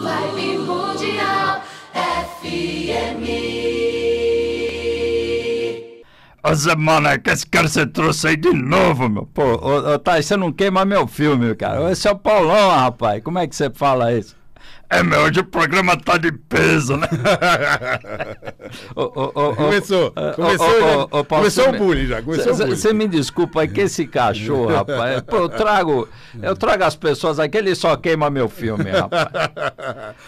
Live Mundial FM. Ô Zé que esse cara você trouxe aí de novo, meu. Pô, ô, ô Thaís, você não queima meu filme, cara. Esse é o Paulão, rapaz. Como é que você fala isso? É, meu, hoje o programa tá de peso, né? começou. Começou, o bullying já. Você me desculpa, é que esse cachorro, rapaz. É, pô, eu trago, eu trago as pessoas aqui, ele só queima meu filme, rapaz.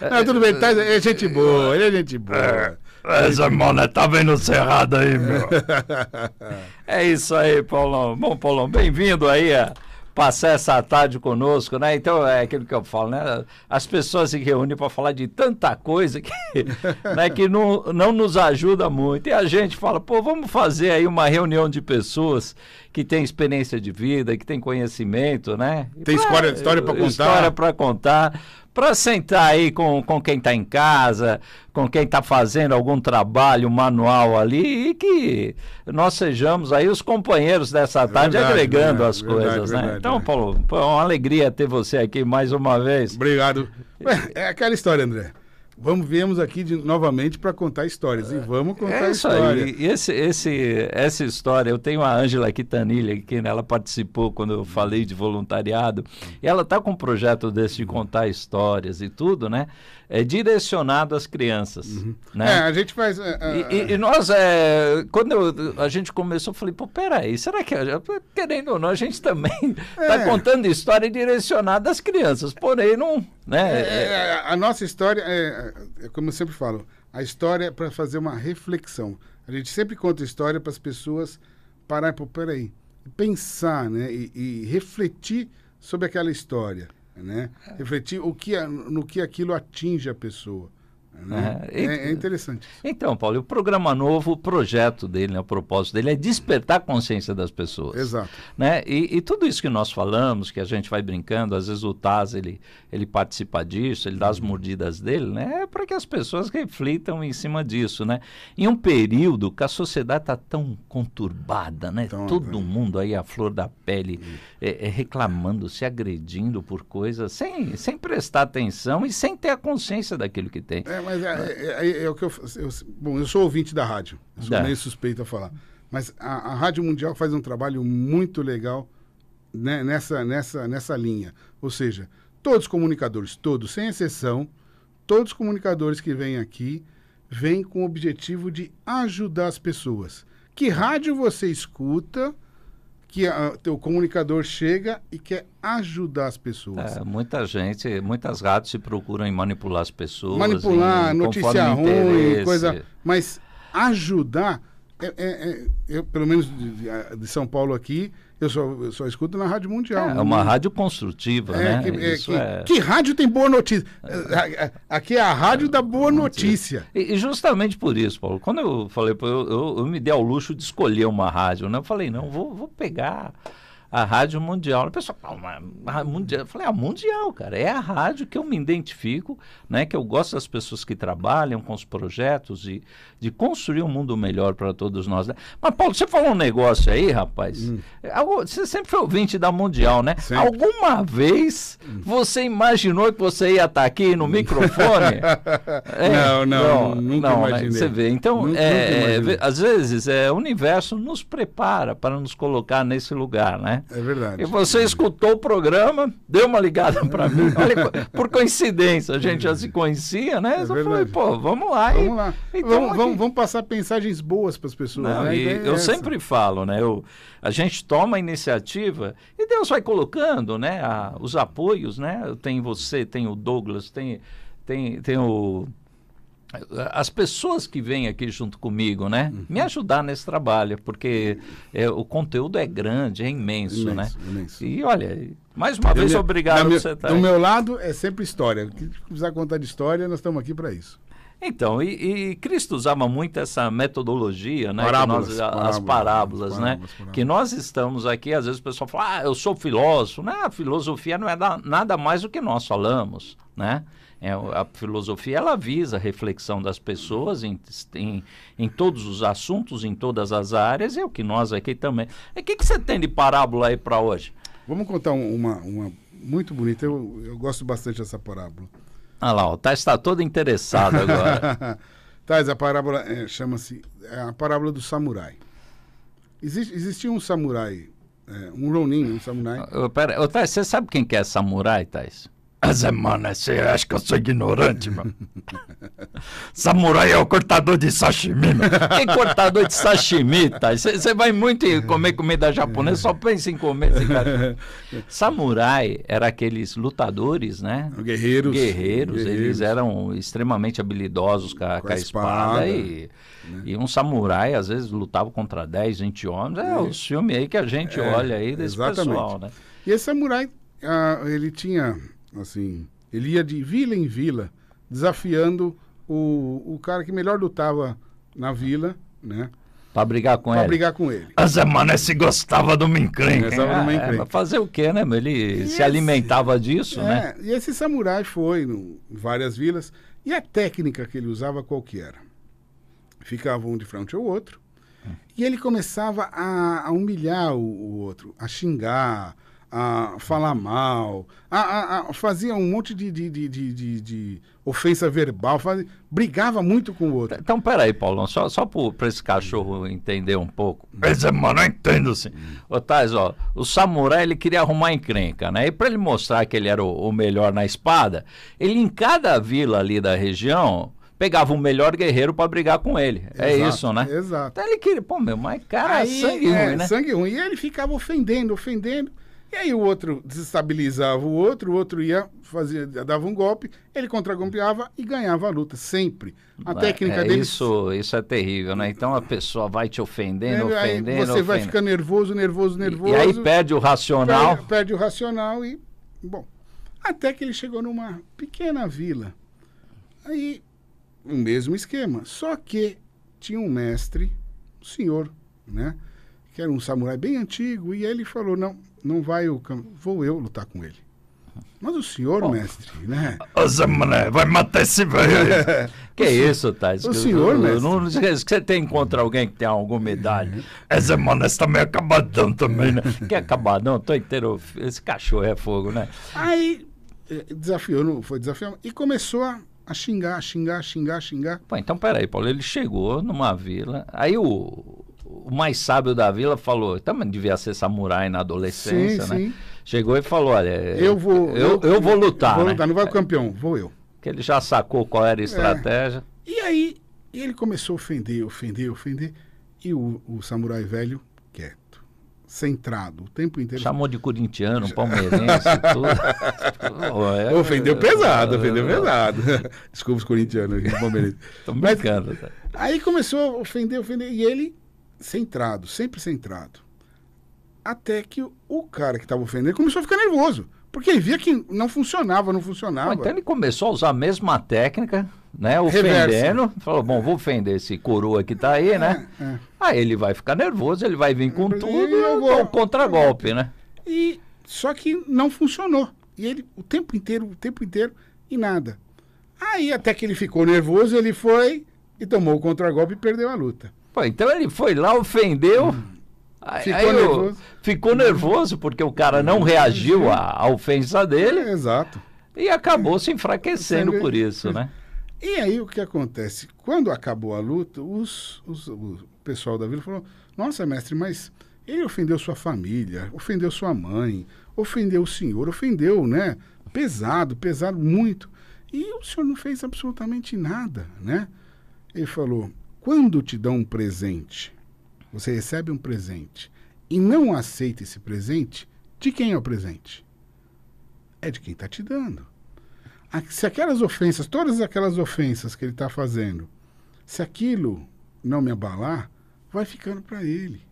Não, tudo bem, tá, é gente boa, ele é gente boa. Essa é, mona tá vendo cerrado aí, meu. É isso aí, Paulão. Bom, Paulão, bem-vindo aí a. É passar essa tarde conosco, né? Então é aquilo que eu falo, né? As pessoas se reúnem para falar de tanta coisa que, né, que não, não nos ajuda muito. E a gente fala, pô, vamos fazer aí uma reunião de pessoas que tem experiência de vida, que tem conhecimento, né? E tem história, história para contar. História para contar, para sentar aí com, com quem está em casa, com quem está fazendo algum trabalho manual ali e que nós sejamos aí os companheiros dessa é tarde verdade, agregando as verdade, coisas, né? Então, né? Paulo, foi é uma alegria ter você aqui mais uma vez. Obrigado. É, é aquela história, André. Vamos, viemos aqui de, novamente para contar histórias. E vamos é contar é isso história. Aí. Esse, esse, essa história, eu tenho a Ângela Quitanilha, que ela participou quando eu falei de voluntariado. ela está com um projeto desse de contar histórias e tudo, né? é, direcionado às crianças. Uhum. Né? É, a gente faz. Uh, e, e, nós, é, quando eu, a gente começou, eu falei, pô, peraí, será que. Eu, querendo ou não, a gente também está é. contando história direcionada às crianças, porém não. Né? a nossa história, é, como eu sempre falo, a história é para fazer uma reflexão. A gente sempre conta história para as pessoas parar, pô, peraí, pensar né? e, e refletir sobre aquela história né? Refletir o que, no que aquilo atinge a pessoa. Né? É, é, é, interessante. Então, Paulo, o programa novo, o projeto dele, né, o propósito dele é despertar a consciência das pessoas. Exato. Né? E, e, tudo isso que nós falamos, que a gente vai brincando, às vezes o Taz ele, ele participa disso, ele dá as uhum. mordidas dele, né? É para que as pessoas reflitam em cima disso, né? Em um período que a sociedade está tão conturbada, né? Então, Todo é. mundo aí à flor da pele, uhum. é, é, reclamando, se agredindo por coisas, sem, sem prestar atenção e sem ter a consciência daquilo que tem. É, mas é é, é, é, é, o que eu, eu, Bom, eu sou ouvinte da rádio. Eu sou meio suspeito a falar. Mas a, a Rádio Mundial faz um trabalho muito legal né, nessa, nessa, nessa linha. Ou seja, todos os comunicadores, todos, sem exceção, todos os comunicadores que vêm aqui vêm com o objetivo de ajudar as pessoas. Que rádio você escuta? que a, o comunicador chega e quer ajudar as pessoas. É, muita gente, muitas rádios se procuram em manipular as pessoas. Manipular, em, notícia ruim, interesse. coisa. Mas ajudar, é, é, é, eu, pelo menos de, de São Paulo aqui, eu só, eu só escuto na Rádio Mundial. É, né? é uma rádio construtiva, é, né? Que, é, que, é... que, rádio tem boa notícia? É, é, aqui é a rádio da boa notícia. E, e, justamente por isso, Paulo, quando eu falei, eu, eu, eu, me dei ao luxo de escolher uma rádio, né? Eu falei, não, vou, vou pegar a Rádio Mundial. O pessoal, ah, mundial. Eu falei, é a Mundial, cara, é a rádio que eu me identifico, né? Que eu gosto das pessoas que trabalham com os projetos e de construir um mundo melhor para todos nós. Né? Mas, Paulo, você falou um negócio aí, rapaz. Hum. Você sempre foi ouvinte da Mundial, né? Sempre. Alguma vez hum. você imaginou que você ia estar tá aqui no microfone? é, não, não, não, nunca não, né? imaginei. Né? Você vê, então, nunca, é, nunca é, às vezes, é, o universo nos prepara para nos colocar nesse lugar, né? É verdade. E você escutou o programa, deu uma ligada para mim. Olha, por coincidência, a gente já se conhecia, né? É Só verdade. falei, pô, vamos lá. Vamos lá. Então, vamos, vamos, vamos, passar mensagens boas para as pessoas. Não, né? É eu é sempre falo, né? Eu, a gente toma a iniciativa e Deus vai colocando, né? A, os apoios, né? Tem você, tem o Douglas, tem, tem, tem o as pessoas que vêm aqui junto comigo, né? Uhum. Me ajudar nesse trabalho, porque é, o conteúdo é grande, é imenso, né? imenso né? Imenso. E olha, mais uma eu vez, me, obrigado por você estar tá Do aí. meu lado é sempre história. Se precisar contar de história, nós estamos aqui para isso. Então, e, e, Cristo usava muito essa metodologia, né? Parábolas, nós, parábolas, as parábolas, parábolas né? Parábolas, que nós estamos aqui, às vezes o pessoal fala, ah, eu sou filósofo. né? a filosofia não é da, nada mais do que nós falamos, né? É, a filosofia ela visa a reflexão das pessoas em, em, em, todos os assuntos, em todas as áreas, e é o que nós aqui também. O é, que, que você tem de parábola aí para hoje? Vamos contar uma, uma muito bonita, eu, eu gosto bastante dessa parábola. Ah lá, o Tais está todo interessado agora. Tais, a parábola é, chama-se é a parábola do samurai. Existe, existia um samurai, é, um ronin, um samurai. pera, Tais, você sabe quem que é samurai, Tais? é mano, você acha que eu sou ignorante, mano? Samurai é o cortador de sashimi, mano. Que cortador de sashimi, tá? Você vai muito comer comida japonesa, só pensa em comer. Assim, Samurai era aqueles lutadores, né? Guerreiros. Guerreiros, guerreiros. eles eram extremamente habilidosos com a, com a espada, espada e, né? e, um samurai, às vezes, lutava contra 10, 20 homens. É, é. o filme aí que a gente é, olha aí desse exatamente. pessoal, né? E esse samurai, ah, ele tinha Assim, ele ia de vila em vila, desafiando o, o cara que melhor lutava na vila, né? Pra brigar com pra ele. brigar com ele. As Mané se gostava do encrenca. Gostava do encrenca. É, fazer o quê, né? Ele e se esse, alimentava disso, é, né? E esse samurai foi em várias vilas. E a técnica que ele usava qual que era? Ficava um de frente ao outro. Hum. E ele começava a, a humilhar o, o, outro, a xingar, a falar mal, a, a, a fazia um monte de, de, de, de, de ofensa verbal, fazia, brigava muito com o outro. Então, peraí, Paulão, só, só para esse cachorro entender um pouco. Hum. Mas mano, eu entendo assim. Ô, ó, o samurai, ele queria arrumar encrenca, né? E para ele mostrar que ele era o, o melhor na espada, ele em cada vila ali da região, pegava o melhor guerreiro para brigar com ele. É exato, é isso, né? Exato. Então ele queria, pô, meu, mas cara, Aí, sangue é, ruim, né? Sangue ruim. E ele ficava ofendendo, ofendendo. E aí o outro desestabilizava o outro, o outro ia fazer, dava um golpe, ele contragolpeava e ganhava a luta sempre. A técnica é, dele isso, isso é terrível, né? Então a pessoa vai te ofendendo, é, ofendendo, você ofendendo. vai ficar nervoso, nervoso, nervoso. E, e aí perde o racional. Perde, perde o racional e bom, até que ele chegou numa pequena vila. Aí o mesmo esquema, só que tinha um mestre, um senhor, né? que era um samurai bem antigo, e aí ele falou: Não, não vai o campo, vou eu lutar com ele. Mas o senhor, oh. mestre, né? O Zé Mané, vai matar esse velho. que é isso, Thais? O senhor, eu, mestre. Não esquece que você tem contra alguém que tem alguma idade. É, Zé Mané, está meio acabadão também, né? que acabadão? Tô inteiro. Esse cachorro é fogo, né? Aí, eh, desafiou, foi desafiou E começou a, a xingar, xingar, xingar, xingar. Pô, então peraí, Paulo, ele chegou numa vila, aí o, o mais sábio da vila falou, também devia ser samurai na adolescência, sim, né? Sim. Chegou e falou, olha, eu vou, eu, eu, eu vou lutar, vou né? lutar né? não vai o é. campeão, vou eu. Que ele já sacou qual era a é. estratégia. É. E aí ele começou a ofender, ofender, ofender, e o, o samurai velho quieto, centrado, o tempo inteiro. Chamou de corintiano, palmeirense, tudo. É. ofendeu pesado, ofendeu pesado. Desculpa os corintianos, palmeirenses. Tô brincando. Mas, tá? aí começou a ofender, ofender, e ele centrado, sempre centrado. Até que o cara que estava ofendendo começou a ficar nervoso. Porque ele via que não funcionava, não funcionava. então ele começou a usar a mesma técnica, né? Ofendendo. Falou, bom, vou ofender esse coroa que tá aí, é, né? É. Aí ele vai ficar nervoso, ele vai vir com e tudo e é vou... o contragolpe, né? E só que não funcionou. E ele o tempo inteiro, o tempo inteiro e nada. Aí até que ele ficou nervoso, ele foi e tomou o contragolpe e perdeu a luta. Pô, então ele foi lá, ofendeu. Hum. Ficou, nervoso. ficou nervoso porque o cara não hum. reagiu à, ofensa dele. É, exato. E acabou é, se enfraquecendo por isso, né? E aí o que acontece? Quando acabou a luta, os, os, o pessoal da vila falou: Nossa, mestre, mas ele ofendeu sua família, ofendeu sua mãe, ofendeu o senhor, ofendeu, né? Pesado, pesado muito. E o senhor não fez absolutamente nada, né? Ele falou: quando te dão um presente, você recebe um presente e não aceita esse presente, de quem é o presente? É de quem está te dando. Se aquelas ofensas, todas aquelas ofensas que ele está fazendo, se aquilo não me abalar, vai ficando para ele.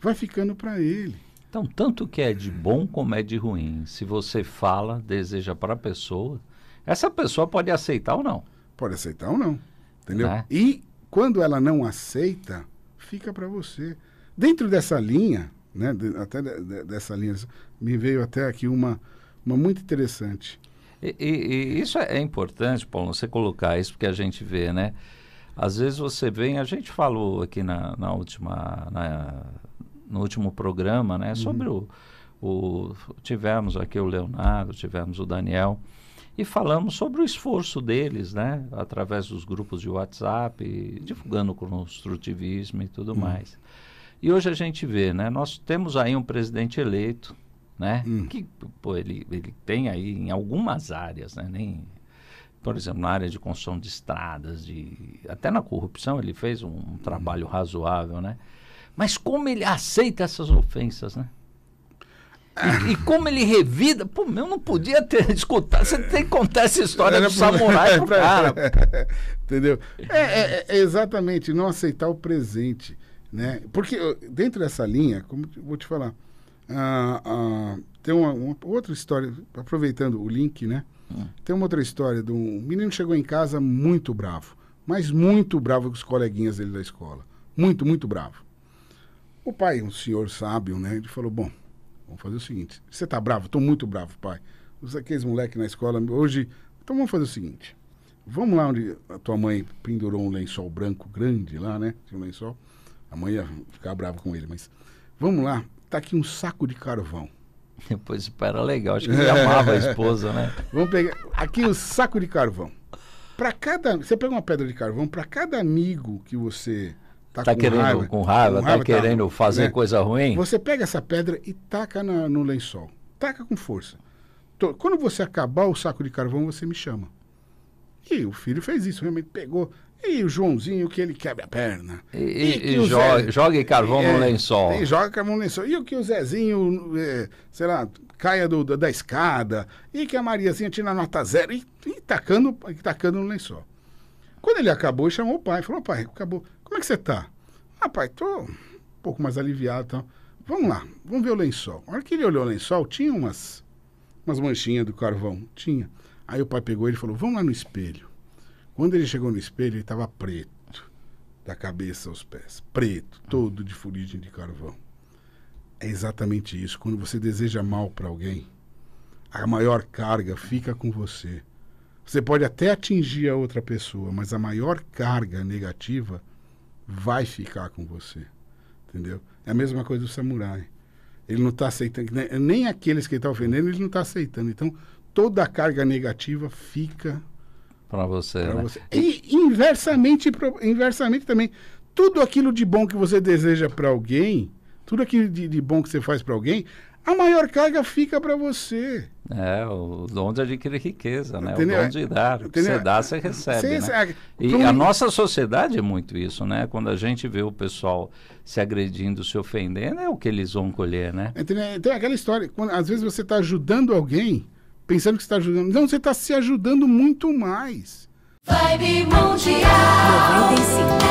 Vai ficando para ele. Então, tanto que é de bom como é de ruim. Se você fala, deseja para a pessoa, essa pessoa pode aceitar ou não. Pode aceitar ou não. Entendeu? Né? E quando ela não aceita, fica para você. Dentro dessa linha, né, de, até de, de, dessa linha, me veio até aqui uma, uma muito interessante. E, e, e isso é, importante, Paulo, você colocar isso, porque a gente vê, né? Às vezes você vem, a gente falou aqui na, na última, na, no último programa, né, sobre uhum. o, o, Tivemos aqui o Leonardo, tivemos o Daniel, e falamos sobre o esforço deles, né, através dos grupos de WhatsApp, divulgando o construtivismo e tudo hum. mais. E hoje a gente vê, né, nós temos aí um presidente eleito, né, hum. que pô, ele, ele tem aí em algumas áreas, né, nem, por exemplo, na área de construção de estradas, de, até na corrupção ele fez um, um trabalho razoável, né, mas como ele aceita essas ofensas, né? E, como ele revida, pô, meu, não podia ter escutado. Você tem que contar essa história Era do samurai pro cara. Entendeu? É, é, é, é, exatamente, não aceitar o presente. Né? Porque dentro dessa linha, como eu vou te falar, uh, uh, tem uma, uma, outra história, aproveitando o link, né? Hum. Tem uma outra história de um menino chegou em casa muito bravo, mas muito bravo com os coleguinhas dele da escola. Muito, muito bravo. O pai, um senhor sábio, né? Ele falou: Bom, Vamos fazer o seguinte. Você está bravo? Estou muito bravo, pai. Os aqueles moleques na escola hoje. Então vamos fazer o seguinte. Vamos lá onde a tua mãe pendurou um lençol branco grande lá, né? Tinha um lençol. A mãe ia ficar brava com ele, mas. Vamos lá, tá aqui um saco de carvão. Depois o pai era legal, acho que ele amava a esposa, né? Vamos pegar aqui um saco de carvão. Para cada, você pega uma pedra de carvão, para cada amigo que você Tá, tá com querendo raiva, com raiva, com tá raiva tá, querendo tá, fazer né? coisa ruim. Você pega essa pedra e taca na, no lençol. Taca com força. Quando você acabar o saco de carvão, você me chama. E o filho fez isso, realmente pegou. E o Joãozinho, que ele quebra a perna. E, e, e jo Zé, joga carvão é, no lençol. E joga carvão no lençol. E o que o Zezinho, é, sei lá, caia do, da, da, escada. E que a Mariazinha tira nota zero. E, e, tacando, e tacando no lençol. Quando ele acabou, chamou o pai. Falou, pai, acabou. Como é que você tá? Ah, pai, tô um pouco mais aliviado tá? Vamos lá, vamos ver o lençol. A hora que ele olhou o lençol, tinha umas, umas manchinhas do carvão. Tinha. Aí o pai pegou ele e falou, vamos lá no espelho. Quando ele chegou no espelho, ele estava preto. Da cabeça aos pés. Preto, todo de fuligem de carvão. É exatamente isso. Quando você deseja mal para alguém, a maior carga fica com você. Você pode até atingir a outra pessoa, mas a maior carga negativa vai ficar com você. Entendeu? É a mesma coisa do samurai. Ele não está aceitando, né, nem aqueles que ele está ofendendo, ele não está aceitando. Então, toda a carga negativa fica para você, né? você, E inversamente, inversamente também, tudo aquilo de bom que você deseja para alguém, tudo aquilo de, de bom que você faz para alguém, a maior carga fica para você. É, o dom de adquirir riqueza, né? Entendeu? O dom de dar. O você dá, você recebe. né? E a nossa sociedade é muito isso, né? Quando a gente vê o pessoal se agredindo, se ofendendo, é o que eles vão colher, né? Entendeu? Tem aquela história, quando, às vezes você está ajudando alguém, pensando que está ajudando. Não, você está se ajudando muito mais. Vibe Mundial 95.